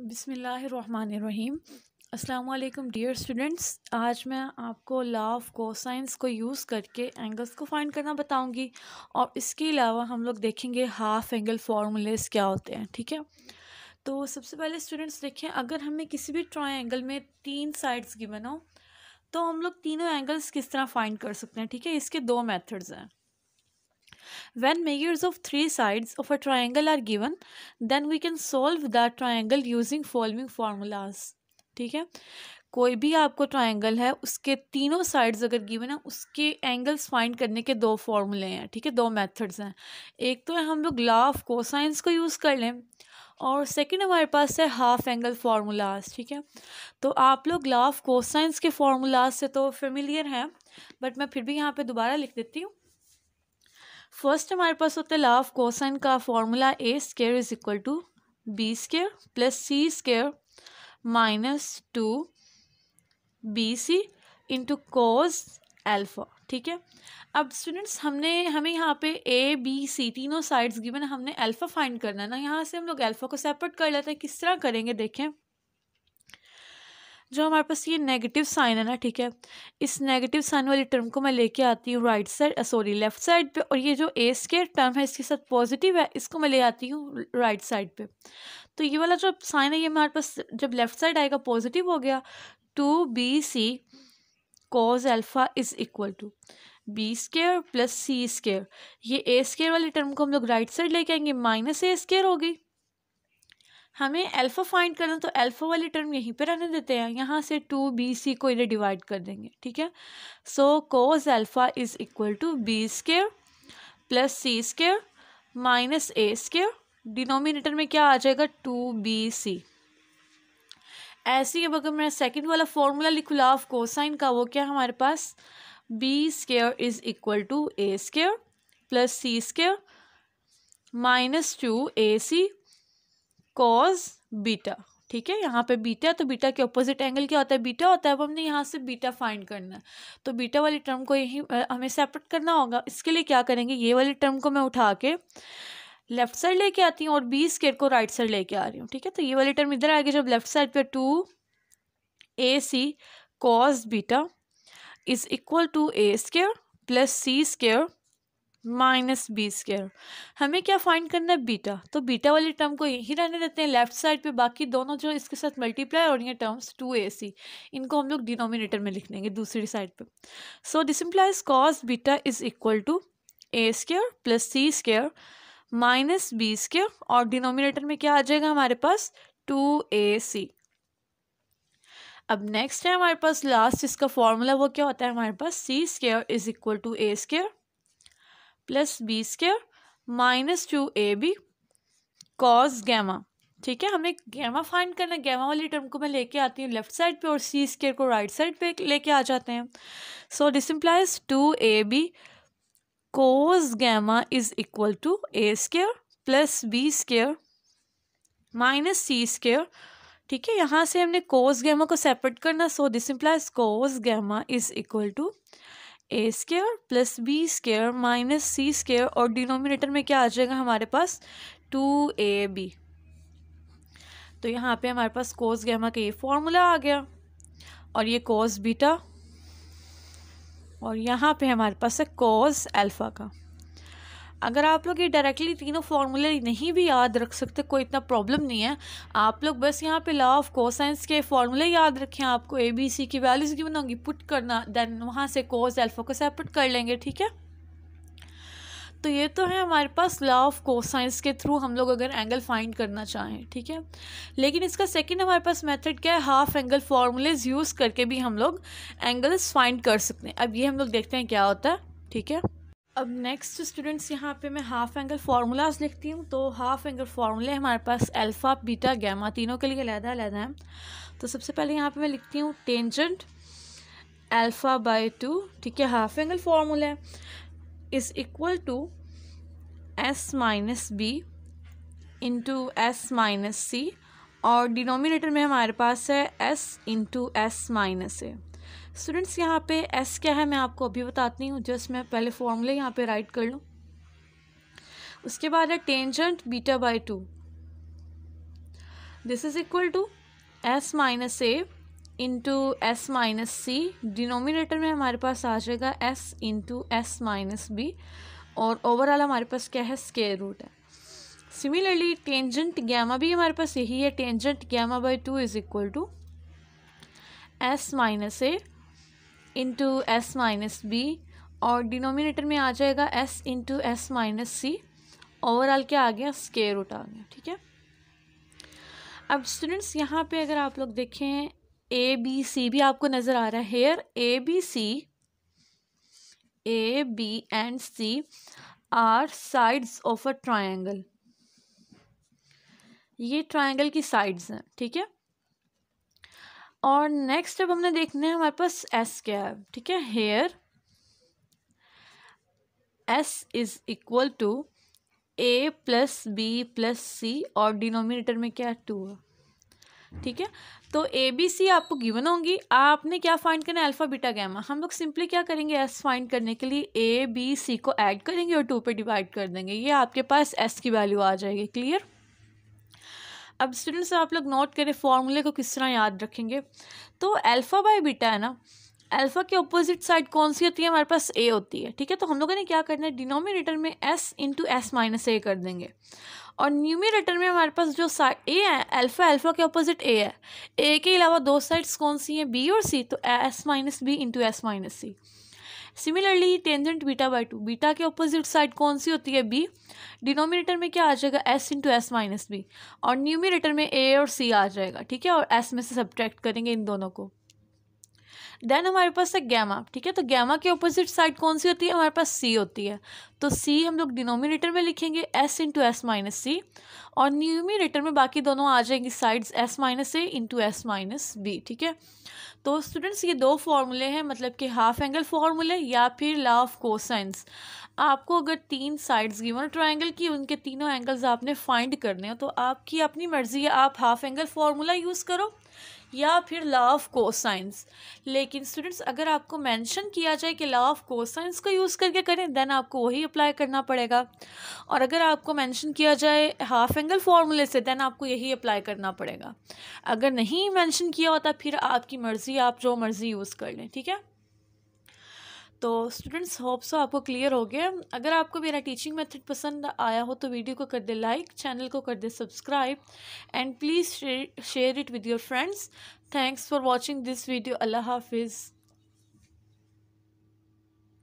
बिसमीम अल्लाम dear students आज मैं आपको लॉ ऑफ कोसाइंस को यूज़ करके एंगल्स को फाइंड करना बताऊंगी और इसके अलावा हम लोग देखेंगे हाफ एंगल फार्मूलेस क्या होते हैं ठीक है तो सबसे पहले स्टूडेंट्स देखें अगर हमें किसी भी ट्राई एंगल में तीन साइड्स गिवन हो तो हम लोग तीनों एंगल्स किस तरह फाइंड कर सकते हैं ठीक है इसके दो मेथड्स हैं When measures of three sides of a triangle are given, then we can solve that triangle using following formulas. ठीक है कोई भी आपको ट्रायंगल है उसके तीनों साइड्स अगर गिवन है उसके एंगल्स फाइंड करने के दो फॉर्मूले हैं ठीक है दो मेथड्स हैं एक तो है हम लोग लॉ ऑफ कोसाइंस को यूज़ कर लें और सेकंड हमारे पास है हाफ एंगल फार्मूलाज ठीक है तो आप लोग लॉ ऑफ कोसाइंस के फार्मूलाज से तो फेमिलियर हैं बट मैं फिर भी यहाँ पे दोबारा लिख देती हूँ फर्स्ट हमारे पास होता है लॉ ऑफ कोसाइन का formula a square is equal to b square plus c square minus two b c into cos alpha ठीक है अब स्टूडेंट्स हमने हमें यहाँ पे ए बी सी तीनों साइड्स गिवन हमने अल्फ़ा फाइंड करना है ना यहाँ से हम लोग अल्फ़ा को सेपरेट कर लेते हैं किस तरह करेंगे देखें जो हमारे पास ये नेगेटिव साइन है ना ठीक है इस नेगेटिव साइन वाली टर्म को मैं लेके आती हूँ right side sorry left side पे और ये जो ए स्केयर टर्म है इसके साथ पॉजिटिव है इसको मैं ले आती हूँ राइट साइड पे तो ये वाला जो साइन है ये हमारे पास जब लेफ्ट साइड आएगा पॉजिटिव हो गया two b c cos alpha is equal to b square plus c square ये ए स्केयर वाली टर्म को हम लोग राइट साइड लेके आएंगे माइनस ए स्केयर हो गई हमें अल्फ़ा फाइंड करना तो अल्फ़ा वाली टर्म यहीं पर रहने देते हैं यहाँ से टू बी सी को इधर डिवाइड कर देंगे ठीक है so cos alpha is equal to b square plus c square minus a square denominator में क्या आ जाएगा टू बी सी ऐसे ही अब अगर मैं सेकेंड वाला फॉर्मूला लिखूँ लाफ कोसाइन का वो क्या हमारे पास b square is equal to a square plus c square minus two a c cos beta ठीक है यहाँ पे बीटा तो बीटा के ऑपोजिट एंगल क्या होता है बीटा होता है अब हमने यहाँ से बीटा फाइंड करना है तो बीटा वाली टर्म को यही हमें सेपरेट करना होगा इसके लिए क्या करेंगे ये वाली टर्म को मैं उठा के लेफ्ट साइड लेके आती हूँ और बी स्केयर को राइट साइड लेके आ रही हूँ ठीक है तो ये वाली टर्म इधर आ गई जब लेफ्ट साइड पे two a c cos beta is equal to a square plus c square minus b square हमें क्या फाइंड करना है बीटा तो बीटा वाली टर्म को यही रहने देते हैं लेफ्ट साइड पे बाकी दोनों जो इसके साथ मल्टीप्लाई और ये टर्म्स टू ए सी इनको हम लोग डिनोमिनेटर में लिख लेंगे दूसरी साइड पे so this implies cos beta is equal to a square plus c square minus b square और डिनोमिनेटर में क्या आ जाएगा हमारे पास टू ए सी अब नेक्स्ट है हमारे पास लास्ट इसका फॉर्मूला वो क्या होता है हमारे पास c square is equal to a square plus b square minus two a b cos gamma ठीक है हमने गैमा फाइंड करना गैमा वाली टर्म को मैं लेके आती हूँ लेफ्ट साइड पे और सी स्केयर को राइट साइड पे लेके आ जाते हैं so this implies two a b cos gamma is equal to a square plus b square minus c square ठीक है यहाँ से हमने कोस गैमा को सेपरेट करना so this implies cos gamma is equal to a square plus b square minus c square और denominator में क्या आ जाएगा हमारे पास टू ए बी तो यहाँ पे हमारे पास कोस गैमा का ये फॉर्मूला आ गया और ये कोस बीटा और यहाँ पे हमारे पास है कोस अल्फ़ा का अगर आप लोग ये डायरेक्टली तीनों फार्मूले नहीं भी याद रख सकते कोई इतना प्रॉब्लम नहीं है आप लोग बस यहाँ पे लॉ ऑफ कोसाइंस के फार्मूले याद रखें आपको ए बी सी की वैल्यूज़ की बनाऊंगी पुट करना देन वहाँ से कोस एल्फा को सेपरेट पुट कर लेंगे ठीक है तो ये तो है हमारे पास लॉ ऑफ कोसाइंस के थ्रू हम लोग अगर एंगल फाइंड करना चाहें ठीक है लेकिन इसका सेकंड हमारे पास मेथड क्या है हाफ एंगल फार्मूलेज यूज़ करके भी हम लोग एंगल्स फाइंड कर सकते हैं अब ये हम लोग देखते हैं क्या होता है ठीक है अब नेक्स्ट स्टूडेंट्स यहाँ पे मैं हाफ एंगल फार्मूलाज लिखती हूँ तो हाफ एंगल फार्मूले हमारे पास अल्फ़ा बीटा गैमा तीनों के लिए लहदा लहदा है तो सबसे पहले यहाँ पे मैं लिखती हूँ टेंजेंट अल्फ़ा बाई टू ठीक है हाफ एंगल फार्मूला है is equal to s minus b into s minus c और डिनोमिनेटर में हमारे पास है s into s minus a students यहाँ पे एस क्या है मैं आपको अभी बताती हूँ जस्ट मैं पहले फॉर्मूले यहाँ पे राइट कर लूँ उसके बाद है tangent beta by two this is equal to s minus a into s minus c denominator में हमारे पास आ जाएगा s into s minus b और ओवरऑल हमारे पास क्या है स्केयर रूट है सिमिलरली टेंजेंट गैमा भी हमारे पास यही है tangent gamma by two is equal to s minus a into s minus b और डिनोमिनेटर में आ जाएगा एस इंटू एस माइनस सी ओवरऑल क्या आ गया स्केयर रूट आ गया ठीक है अब स्टूडेंट्स यहाँ पे अगर आप लोग देखें ए बी सी भी आपको नज़र आ रहा है here a b c a b and c are sides of a triangle ये ट्रायंगल की साइड्स हैं ठीक है और नेक्स्ट अब हमने देखना है हमारे पास एस क्या है ठीक है here s is equal to a plus b plus c और डिनोमिनेटर में क्या है टू है ठीक है तो ए बी सी आपको गिवन होंगी आपने क्या फाइंड करना है अल्फ़ा बीटा गैमा हम लोग सिंपली क्या करेंगे एस फाइंड करने के लिए ए बी सी को ऐड करेंगे और टू पे डिवाइड कर देंगे ये आपके पास एस की वैल्यू आ जाएगी क्लियर अब स्टूडेंट्स आप लोग नोट करें फॉर्मूले को किस तरह याद रखेंगे तो अल्फ़ा बाय बीटा है ना अल्फ़ा के अपोजिट साइड कौन सी होती है हमारे पास ए होती है ठीक है तो हम लोगों ने क्या करना है डिनोमिनेटर में s into s minus a कर देंगे और न्यूमिनेटर में हमारे पास जो ए है अल्फ़ा अल्फ़ा के अपोजिट ए है ए के अलावा दो साइड्स कौन सी हैं बी और सी तो s minus b into s minus c similarly tangent beta by two beta के ऑपोजिट साइड कौन सी होती है बी डिनोमिनेटर में क्या आ जाएगा s into s minus b और न्यूमिनेटर में ए और सी आ जाएगा ठीक है और एस में से सब्ट्रैक्ट करेंगे इन दोनों को देन हमारे पास है गैमा ठीक है तो गैमा के अपोजिट साइड कौन सी होती है हमारे पास सी होती है तो सी हम लोग डिनोमिनेटर में लिखेंगे s into s minus c और न्यूमिनेटर में बाकी दोनों आ जाएंगी sides s minus a into s minus b ठीक है तो स्टूडेंट्स ये दो फार्मूले हैं मतलब कि हाफ एंगल फार्मूले या फिर लॉ ऑफ कोसाइंस आपको अगर तीन साइड्स गिवन ट्राइंगल की उनके तीनों एंगल्स आपने फाइंड करने हो तो आपकी अपनी मर्ज़ी है आप हाफ एंगल फार्मूला यूज़ करो या फिर लॉ ऑफ कोसाइंस लेकिन स्टूडेंट्स अगर आपको मेंशन किया जाए कि लॉ ऑफ कोसाइंस को यूज़ करके करें देन आपको वही अप्लाई करना पड़ेगा और अगर आपको मेंशन किया जाए हाफ एंगल फार्मूले से देन आपको यही अप्लाई करना पड़ेगा अगर नहीं मेंशन किया होता फिर आपकी मर्ज़ी आप जो मर्ज़ी यूज़ कर लें ठीक है तो स्टूडेंट्स होप सो आपको क्लियर हो गया अगर आपको मेरा टीचिंग मेथड पसंद आया हो तो वीडियो को कर दे लाइक चैनल को कर दे subscribe and please share it with your friends thanks for watching this video अल्लाह हाफिज़